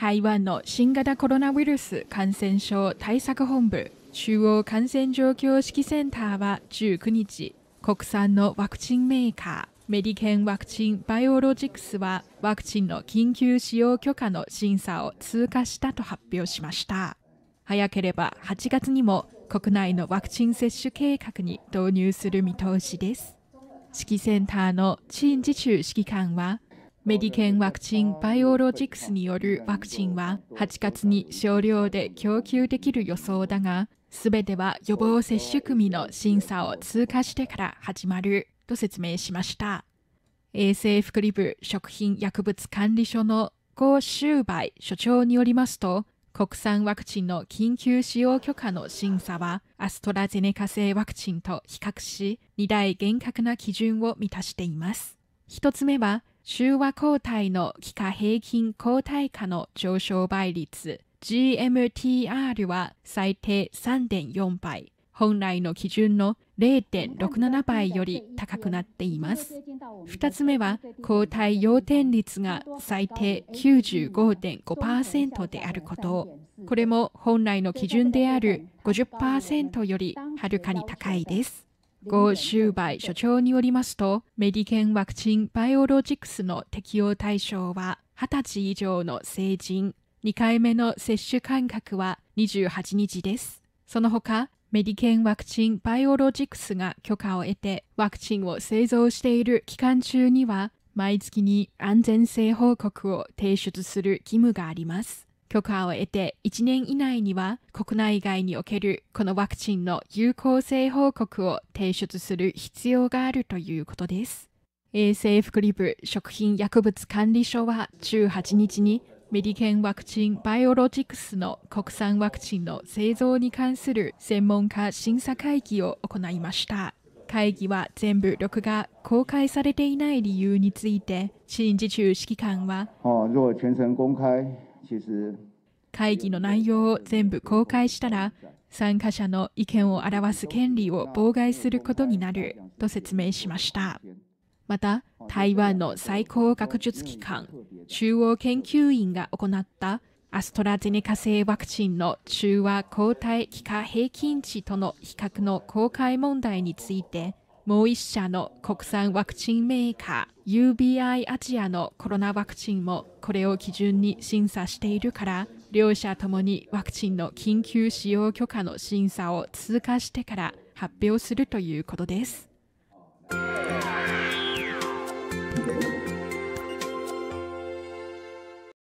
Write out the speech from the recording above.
台湾の新型コロナウイルス感染症対策本部中央感染状況指揮センターは19日、国産のワクチンメーカー、メディケンワクチンバイオロジクスはワクチンの緊急使用許可の審査を通過したと発表しました。早ければ8月にも国内のワクチン接種計画に導入する見通しです。指揮センターの陳自中指揮官はメディケンワクチンバイオロジクスによるワクチンは8月に少量で供給できる予想だが、すべては予防接種組の審査を通過してから始まると説明しました。衛生福利部食品薬物管理所の郷周梅所長によりますと、国産ワクチンの緊急使用許可の審査はアストラゼネカ製ワクチンと比較し2大厳格な基準を満たしています1つ目は中和抗体の気化平均抗体価の上昇倍率 GMTR は最低3.4倍、本来の基準の0.67倍より高くなっています。2つ目は抗体要点率が最低95.5%であることこれも本来の基準である50%よりはるかに高いです。ゴ・シューバイ所長によりますと、メディケンワクチンバイオロジクスの適用対象は、20歳以上の成人、2回目の接種間隔は28日です。その他、メディケンワクチンバイオロジクスが許可を得て、ワクチンを製造している期間中には、毎月に安全性報告を提出する義務があります。許可を得て1年以内には国内外におけるこのワクチンの有効性報告を提出する必要があるということです。衛生福利部食品薬物管理所は18日にメディケンワクチンバイオロジクスの国産ワクチンの製造に関する専門家審査会議を行いました。会議は全部録画公開されていない理由について、新時中指揮官は、ああ会議の内容を全部公開したら参加者の意見を表す権利を妨害することになると説明しましたまた台湾の最高学術機関中央研究院が行ったアストラゼネカ製ワクチンの中和抗体気化平均値との比較の公開問題についてもう1社の国産ワクチンメーカー UBI アジアのコロナワクチンもこれを基準に審査しているから両社ともにワクチンの緊急使用許可の審査を通過してから発表するということです。